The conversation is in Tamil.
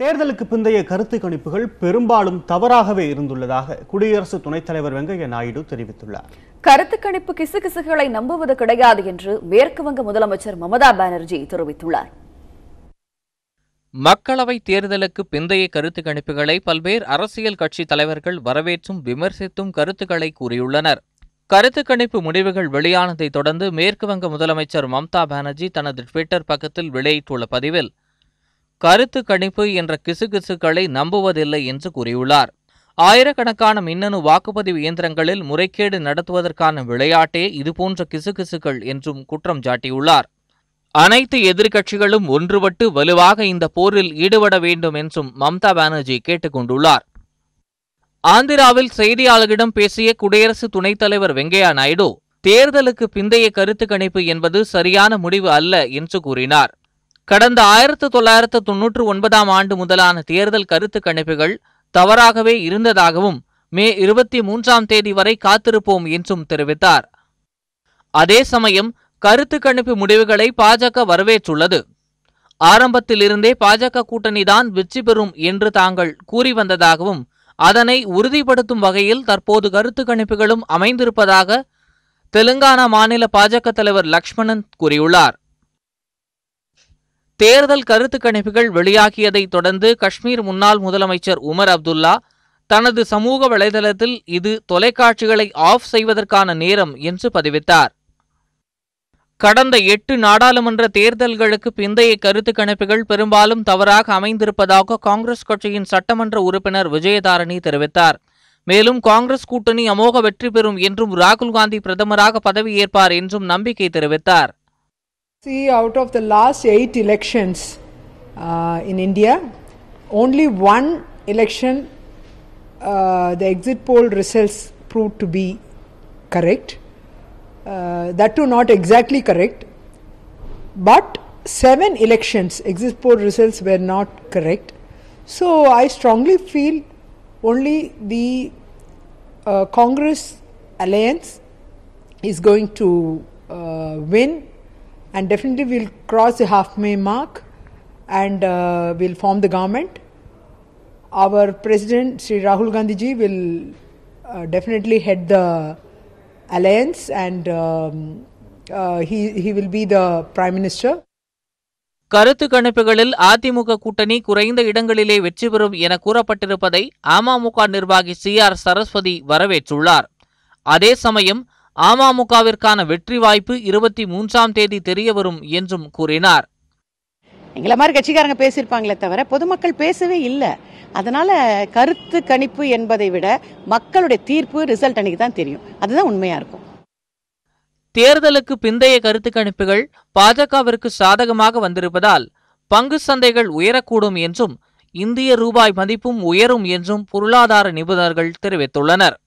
தேர்தலுக்கு பிந்தைய கருத்து கணிப்புகள் பெரும்பாலும் தவறாகவே இருந்துள்ளதாக குடியரசு துணைத் தலைவர் வெங்கையா நாயுடு தெரிவித்துள்ளார் கருத்து கணிப்பு கிசுகிசுகளை நம்புவது கிடையாது என்று மேற்கு வங்க முதலமைச்சர் மமதா பானர்ஜி தெரிவித்துள்ளார் மக்களவை தேர்தலுக்கு பிந்தைய கருத்து கணிப்புகளை பல்வேறு அரசியல் கட்சி தலைவர்கள் வரவேற்றும் விமர்சித்தும் கருத்துக்களை கூறியுள்ளனர் கருத்து கணிப்பு முடிவுகள் வெளியானதை தொடர்ந்து மேற்குவங்க முதலமைச்சர் மம்தா பானர்ஜி தனது ட்விட்டர் பக்கத்தில் வெளியிட்டுள்ள பதிவில் கருத்து கணிப்பு என்ற கிசுகிசுக்களை நம்புவதில்லை என்று கூறியுள்ளார் ஆயிரக்கணக்கான மின்னணு வாக்குப்பதிவு இயந்திரங்களில் முறைகேடு நடத்துவதற்கான விளையாட்டே இதுபோன்ற கிசுகிசுக்கள் என்றும் குற்றம் சாட்டியுள்ளார் அனைத்து எதிர்க்கட்சிகளும் ஒன்றுபட்டு வலுவாக இந்த போரில் ஈடுபட வேண்டும் என்றும் மம்தா பானர்ஜி கேட்டுக்கொண்டுள்ளார் ஆந்திராவில் செய்தியாளர்களிடம் பேசிய குடியரசு துணைத் தலைவர் வெங்கையா நாயுடு தேர்தலுக்கு பிந்தைய கருத்து கணிப்பு என்பது சரியான முடிவு அல்ல என்று கூறினார் கடந்த ஆயிரத்து தொள்ளாயிரத்து தொன்னூற்று ஒன்பதாம் ஆண்டு முதலான தேர்தல் கருத்து கணிப்புகள் தவறாகவே இருந்ததாகவும் மே இருபத்தி மூன்றாம் தேதி வரை காத்திருப்போம் என்றும் தெரிவித்தார் அதே சமயம் கருத்து கணிப்பு முடிவுகளை பாஜக வரவேற்றுள்ளது ஆரம்பத்திலிருந்தே பாஜக கூட்டணிதான் வெற்றி பெறும் என்று தாங்கள் கூறி வந்ததாகவும் அதனை உறுதிப்படுத்தும் வகையில் தற்போது கருத்து கணிப்புகளும் அமைந்திருப்பதாக தெலுங்கானா மாநில பாஜக தலைவர் லக்ஷ்மணன் கூறியுள்ளார் தேர்தல் கருத்து கணிப்புகள் வெளியாகியதை தொடர்ந்து காஷ்மீர் முன்னாள் முதலமைச்சர் உமர் அப்துல்லா தனது சமூக வலைதளத்தில் இது தொலைக்காட்சிகளை ஆஃப் செய்வதற்கான நேரம் என்று பதிவித்தார் கடந்த எட்டு நாடாளுமன்ற தேர்தல்களுக்கு பிந்தைய கருத்து கணிப்புகள் பெரும்பாலும் தவறாக அமைந்திருப்பதாக காங்கிரஸ் கட்சியின் சட்டமன்ற உறுப்பினர் விஜயதாரணி தெரிவித்தார் மேலும் காங்கிரஸ் கூட்டணி அமோக வெற்றி பெறும் என்றும் ராகுல்காந்தி பிரதமராக பதவியேற்பார் என்றும் நம்பிக்கை தெரிவித்தார் See, out of the last eight elections uh, in India, only one election uh, the exit poll results proved to be correct. Uh, that too, not exactly correct. But seven elections exit poll results were not correct. So, I strongly feel only the uh, Congress alliance is going to uh, win and definitely we'll cross the half May mark and uh, we'll form the government. Our president, Sri Rahul Gandhi ji, will uh, definitely head the alliance and um, uh, he, he will be the prime minister. கருத்து கணிப்புகளில் அதிமுக கூட்டணி குறைந்த இடங்களிலே வெற்றி பெறும் என கூறப்பட்டிருப்பதை அமமுக நிர்வாகி சி ஆர் சரஸ்வதி வரவேற்றுள்ளார் அதே சமயம் அமமுகவிற்கான வெற்றி வாய்ப்பு இருபத்தி மூன்றாம் தேதி தெரியவரும் என்றும் கூறினார் எங்களை மாதிரி கட்சிக்காரங்க பேசியிருப்பாங்களே தவிர பொதுமக்கள் பேசவே இல்லை அதனால கருத்து கணிப்பு என்பதை விட மக்களுடைய தீர்ப்பு ரிசல்ட் அன்னைக்கு தான் தெரியும் அதுதான் உண்மையாக இருக்கும் தேர்தலுக்கு பிந்தைய கருத்து கணிப்புகள் பாஜகவிற்கு சாதகமாக வந்திருப்பதால் பங்கு சந்தைகள் உயரக்கூடும் என்றும் இந்திய ரூபாய் மதிப்பும் உயரும் என்றும் பொருளாதார நிபுணர்கள் தெரிவித்துள்ளனர்